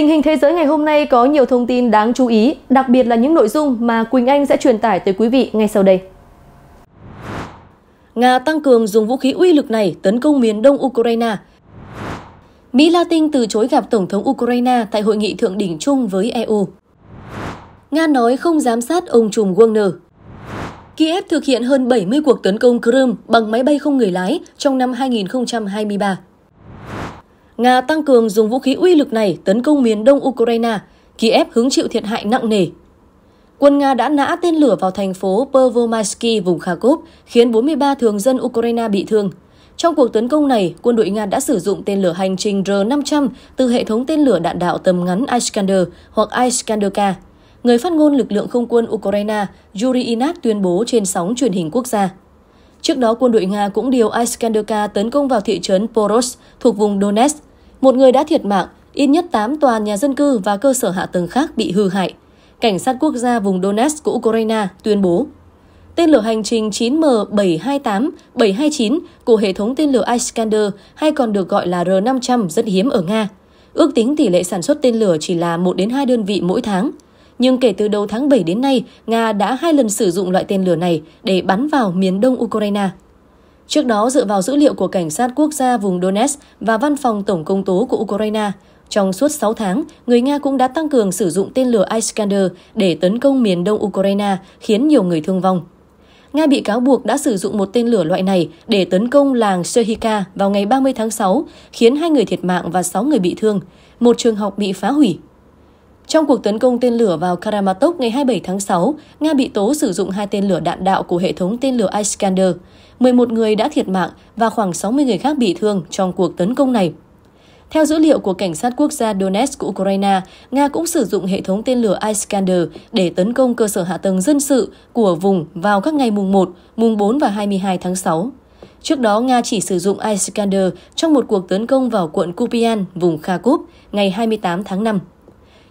Tình hình thế giới ngày hôm nay có nhiều thông tin đáng chú ý, đặc biệt là những nội dung mà Quỳnh Anh sẽ truyền tải tới quý vị ngay sau đây. Nga tăng cường dùng vũ khí uy lực này tấn công miền đông Ukraine. Mỹ Latin từ chối gặp Tổng thống Ukraine tại hội nghị thượng đỉnh chung với EU. Nga nói không giám sát ông trùm Wagner. Kiev thực hiện hơn 70 cuộc tấn công Crimea bằng máy bay không người lái trong năm 2023. Nga tăng cường dùng vũ khí uy lực này tấn công miền đông Ukraine, Kiev hứng chịu thiệt hại nặng nề. Quân Nga đã nã tên lửa vào thành phố Pervomaysky, vùng Kharkov, khiến 43 thường dân Ukraine bị thương. Trong cuộc tấn công này, quân đội Nga đã sử dụng tên lửa hành trình R-500 từ hệ thống tên lửa đạn đạo tầm ngắn Iskander hoặc Iskander-K. Người phát ngôn lực lượng không quân Ukraine Yuri Inat tuyên bố trên sóng truyền hình quốc gia. Trước đó, quân đội Nga cũng điều Iskander-K tấn công vào thị trấn Poros thuộc vùng Donetsk một người đã thiệt mạng, ít nhất 8 tòa nhà dân cư và cơ sở hạ tầng khác bị hư hại. Cảnh sát quốc gia vùng Donetsk của Ukraine tuyên bố. Tên lửa hành trình 9M728, 729 của hệ thống tên lửa Iskander hay còn được gọi là R500 rất hiếm ở Nga. Ước tính tỷ lệ sản xuất tên lửa chỉ là 1 đến 2 đơn vị mỗi tháng. Nhưng kể từ đầu tháng 7 đến nay, Nga đã hai lần sử dụng loại tên lửa này để bắn vào miền đông Ukraine. Trước đó, dựa vào dữ liệu của Cảnh sát Quốc gia vùng Donetsk và Văn phòng Tổng công tố của Ukraine, trong suốt 6 tháng, người Nga cũng đã tăng cường sử dụng tên lửa Iskander để tấn công miền đông Ukraine, khiến nhiều người thương vong. Nga bị cáo buộc đã sử dụng một tên lửa loại này để tấn công làng Serhika vào ngày 30 tháng 6, khiến hai người thiệt mạng và 6 người bị thương. Một trường học bị phá hủy. Trong cuộc tấn công tên lửa vào Karamatok ngày 27 tháng 6, Nga bị tố sử dụng hai tên lửa đạn đạo của hệ thống tên lửa Iskander. 11 người đã thiệt mạng và khoảng 60 người khác bị thương trong cuộc tấn công này. Theo dữ liệu của Cảnh sát Quốc gia Donetsk của Ukraine, Nga cũng sử dụng hệ thống tên lửa Iskander để tấn công cơ sở hạ tầng dân sự của vùng vào các ngày mùng 1, mùng 4 và 22 tháng 6. Trước đó, Nga chỉ sử dụng Iskander trong một cuộc tấn công vào quận Kupian, vùng Kharkov, ngày 28 tháng 5.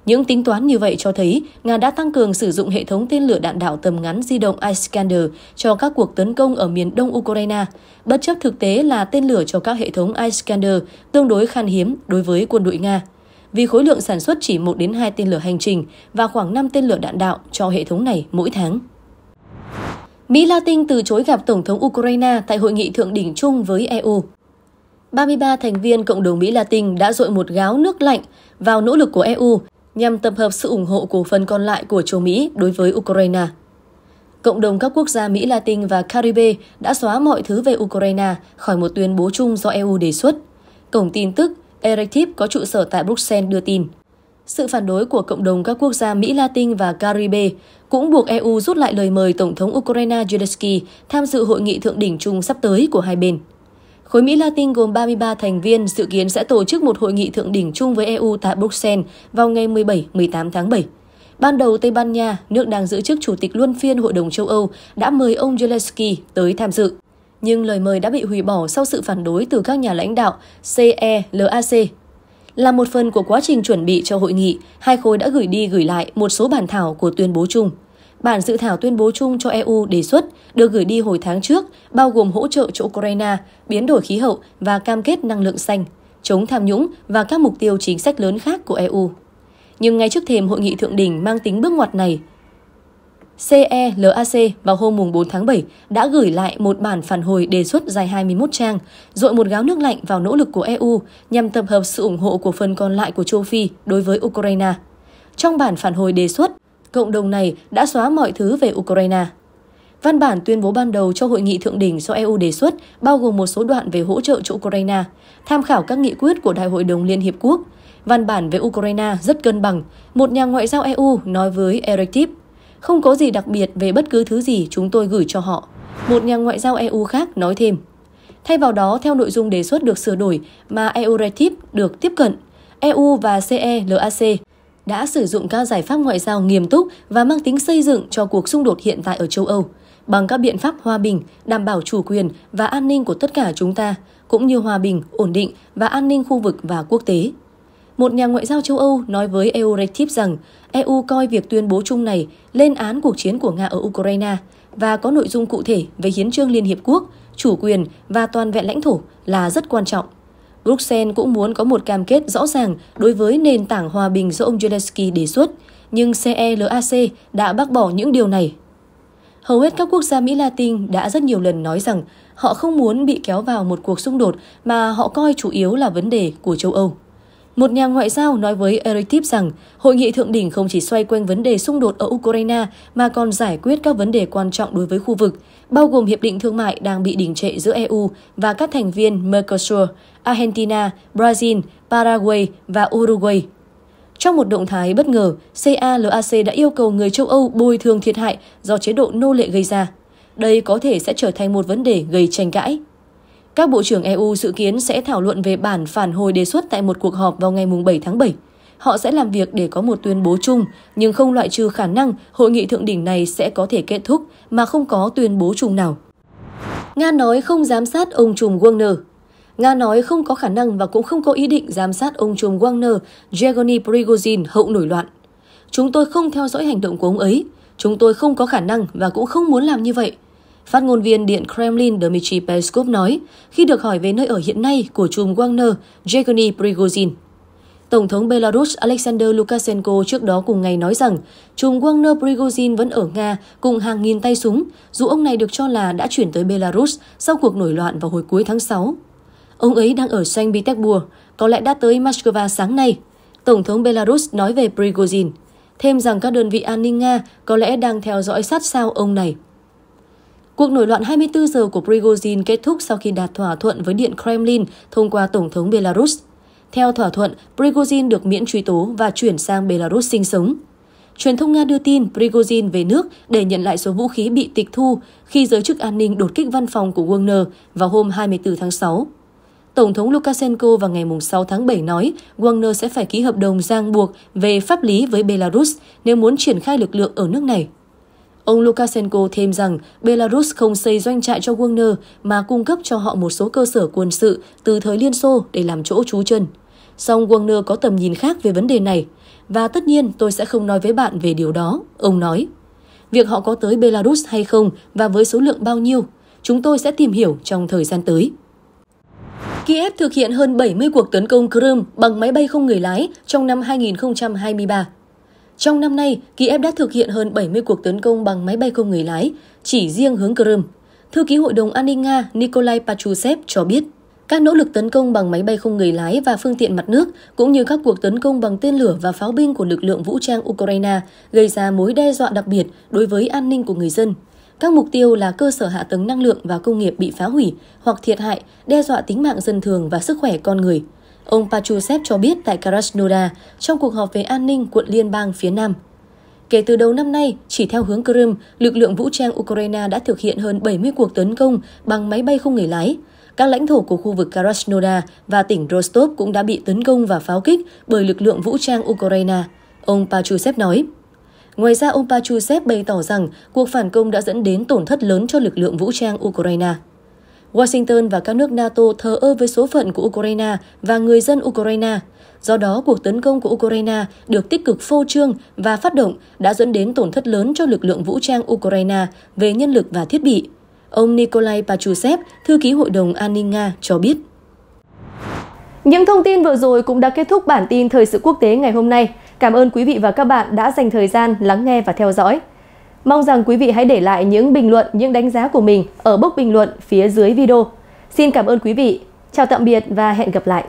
Những tính toán như vậy cho thấy Nga đã tăng cường sử dụng hệ thống tên lửa đạn đạo tầm ngắn di động Iskander cho các cuộc tấn công ở miền đông Ukraine, bất chấp thực tế là tên lửa cho các hệ thống Iskander tương đối khan hiếm đối với quân đội Nga. Vì khối lượng sản xuất chỉ 1 đến 2 tên lửa hành trình và khoảng 5 tên lửa đạn đạo cho hệ thống này mỗi tháng. Mỹ Latin từ chối gặp Tổng thống Ukraine tại hội nghị thượng đỉnh chung với EU. 33 thành viên cộng đồng Mỹ Latin đã dội một gáo nước lạnh vào nỗ lực của EU nhằm tập hợp sự ủng hộ cổ phần còn lại của châu Mỹ đối với Ukraine. Cộng đồng các quốc gia Mỹ Latin và Caribe đã xóa mọi thứ về Ukraine khỏi một tuyên bố chung do EU đề xuất. Cổng tin tức Erectip có trụ sở tại Bruxelles đưa tin. Sự phản đối của cộng đồng các quốc gia Mỹ Latin và Caribe cũng buộc EU rút lại lời mời Tổng thống Ukraine Zelensky tham dự hội nghị thượng đỉnh chung sắp tới của hai bên. Khối Mỹ Latin gồm 33 thành viên dự kiến sẽ tổ chức một hội nghị thượng đỉnh chung với EU tại Bruxelles vào ngày 17-18 tháng 7. Ban đầu Tây Ban Nha, nước đang giữ chức chủ tịch luân phiên Hội đồng châu Âu, đã mời ông Zelensky tới tham dự. Nhưng lời mời đã bị hủy bỏ sau sự phản đối từ các nhà lãnh đạo CELAC. E Là một phần của quá trình chuẩn bị cho hội nghị, hai khối đã gửi đi gửi lại một số bản thảo của tuyên bố chung bản dự thảo tuyên bố chung cho EU đề xuất được gửi đi hồi tháng trước, bao gồm hỗ trợ cho Ukraine, biến đổi khí hậu và cam kết năng lượng xanh, chống tham nhũng và các mục tiêu chính sách lớn khác của EU. Nhưng ngay trước thềm hội nghị thượng đỉnh mang tính bước ngoặt này, CELAC e vào hôm 4 tháng 7 đã gửi lại một bản phản hồi đề xuất dài 21 trang, dội một gáo nước lạnh vào nỗ lực của EU nhằm tập hợp sự ủng hộ của phần còn lại của châu Phi đối với Ukraine. Trong bản phản hồi đề xuất, cộng đồng này đã xóa mọi thứ về Ukraine. Văn bản tuyên bố ban đầu cho hội nghị thượng đỉnh do EU đề xuất bao gồm một số đoạn về hỗ trợ cho Ukraine, tham khảo các nghị quyết của Đại hội đồng Liên Hiệp Quốc. Văn bản về Ukraine rất cân bằng, một nhà ngoại giao EU nói với Eric Tip. Không có gì đặc biệt về bất cứ thứ gì chúng tôi gửi cho họ. Một nhà ngoại giao EU khác nói thêm. Thay vào đó, theo nội dung đề xuất được sửa đổi mà EU được tiếp cận, EU và CELAC e đã sử dụng các giải pháp ngoại giao nghiêm túc và mang tính xây dựng cho cuộc xung đột hiện tại ở châu Âu bằng các biện pháp hòa bình, đảm bảo chủ quyền và an ninh của tất cả chúng ta, cũng như hòa bình, ổn định và an ninh khu vực và quốc tế. Một nhà ngoại giao châu Âu nói với e Eurektiv rằng EU coi việc tuyên bố chung này lên án cuộc chiến của Nga ở Ukraine và có nội dung cụ thể về hiến trương Liên Hiệp Quốc, chủ quyền và toàn vẹn lãnh thổ là rất quan trọng. Bruxelles cũng muốn có một cam kết rõ ràng đối với nền tảng hòa bình do ông Zelensky đề xuất, nhưng CELAC e đã bác bỏ những điều này. Hầu hết các quốc gia Mỹ Latin đã rất nhiều lần nói rằng họ không muốn bị kéo vào một cuộc xung đột mà họ coi chủ yếu là vấn đề của châu Âu. Một nhà ngoại giao nói với Eritip rằng hội nghị thượng đỉnh không chỉ xoay quanh vấn đề xung đột ở Ukraine mà còn giải quyết các vấn đề quan trọng đối với khu vực, bao gồm hiệp định thương mại đang bị đình trệ giữa EU và các thành viên Mercosur, Argentina, Brazil, Paraguay và Uruguay. Trong một động thái bất ngờ, CALAC đã yêu cầu người châu Âu bồi thường thiệt hại do chế độ nô lệ gây ra. Đây có thể sẽ trở thành một vấn đề gây tranh cãi. Các bộ trưởng EU dự kiến sẽ thảo luận về bản phản hồi đề xuất tại một cuộc họp vào ngày 7 tháng 7. Họ sẽ làm việc để có một tuyên bố chung, nhưng không loại trừ khả năng hội nghị thượng đỉnh này sẽ có thể kết thúc mà không có tuyên bố chung nào. Nga nói không giám sát ông trùm Wagner Nga nói không có khả năng và cũng không có ý định giám sát ông trùm Wagner, Yevgeny Prigozhin hậu nổi loạn. Chúng tôi không theo dõi hành động của ông ấy. Chúng tôi không có khả năng và cũng không muốn làm như vậy. Phát ngôn viên Điện Kremlin Dmitry Peskov nói khi được hỏi về nơi ở hiện nay của chùm Wagner Yevgeny Prigozhin. Tổng thống Belarus Alexander Lukashenko trước đó cùng ngày nói rằng chùm Wagner Prigozhin vẫn ở Nga cùng hàng nghìn tay súng, dù ông này được cho là đã chuyển tới Belarus sau cuộc nổi loạn vào hồi cuối tháng 6. Ông ấy đang ở Saint Petersburg, có lẽ đã tới Moscow sáng nay. Tổng thống Belarus nói về Prigozhin, thêm rằng các đơn vị an ninh Nga có lẽ đang theo dõi sát sao ông này. Cuộc nổi loạn 24 giờ của Prigozhin kết thúc sau khi đạt thỏa thuận với Điện Kremlin thông qua Tổng thống Belarus. Theo thỏa thuận, Prigozhin được miễn truy tố và chuyển sang Belarus sinh sống. Truyền thông Nga đưa tin Prigozhin về nước để nhận lại số vũ khí bị tịch thu khi giới chức an ninh đột kích văn phòng của Wagner vào hôm 24 tháng 6. Tổng thống Lukashenko vào ngày 6 tháng 7 nói Wagner sẽ phải ký hợp đồng ràng buộc về pháp lý với Belarus nếu muốn triển khai lực lượng ở nước này. Ông Lukashenko thêm rằng Belarus không xây doanh trại cho Wagner mà cung cấp cho họ một số cơ sở quân sự từ thời Liên Xô để làm chỗ trú chân. Song Wagner có tầm nhìn khác về vấn đề này. Và tất nhiên tôi sẽ không nói với bạn về điều đó, ông nói. Việc họ có tới Belarus hay không và với số lượng bao nhiêu, chúng tôi sẽ tìm hiểu trong thời gian tới. Kiev thực hiện hơn 70 cuộc tấn công Crimea bằng máy bay không người lái trong năm 2023. Trong năm nay, Kiev đã thực hiện hơn 70 cuộc tấn công bằng máy bay không người lái, chỉ riêng hướng Crimea. Thư ký Hội đồng An ninh Nga Nikolai Patrushev cho biết, các nỗ lực tấn công bằng máy bay không người lái và phương tiện mặt nước, cũng như các cuộc tấn công bằng tên lửa và pháo binh của lực lượng vũ trang Ukraine gây ra mối đe dọa đặc biệt đối với an ninh của người dân. Các mục tiêu là cơ sở hạ tầng năng lượng và công nghiệp bị phá hủy hoặc thiệt hại, đe dọa tính mạng dân thường và sức khỏe con người. Ông Pachusev cho biết tại Krasnodar trong cuộc họp về an ninh quận liên bang phía Nam. Kể từ đầu năm nay, chỉ theo hướng Crimea, lực lượng vũ trang Ukraine đã thực hiện hơn 70 cuộc tấn công bằng máy bay không người lái. Các lãnh thổ của khu vực Krasnodar và tỉnh Rostov cũng đã bị tấn công và pháo kích bởi lực lượng vũ trang Ukraine, ông Pachusev nói. Ngoài ra, ông Pachusev bày tỏ rằng cuộc phản công đã dẫn đến tổn thất lớn cho lực lượng vũ trang Ukraine. Washington và các nước NATO thờ ơ với số phận của Ukraine và người dân Ukraine. Do đó, cuộc tấn công của Ukraine được tích cực phô trương và phát động đã dẫn đến tổn thất lớn cho lực lượng vũ trang Ukraine về nhân lực và thiết bị. Ông Nikolai Pachusev, thư ký Hội đồng An ninh Nga, cho biết. Những thông tin vừa rồi cũng đã kết thúc bản tin Thời sự quốc tế ngày hôm nay. Cảm ơn quý vị và các bạn đã dành thời gian lắng nghe và theo dõi. Mong rằng quý vị hãy để lại những bình luận, những đánh giá của mình ở bốc bình luận phía dưới video. Xin cảm ơn quý vị. Chào tạm biệt và hẹn gặp lại.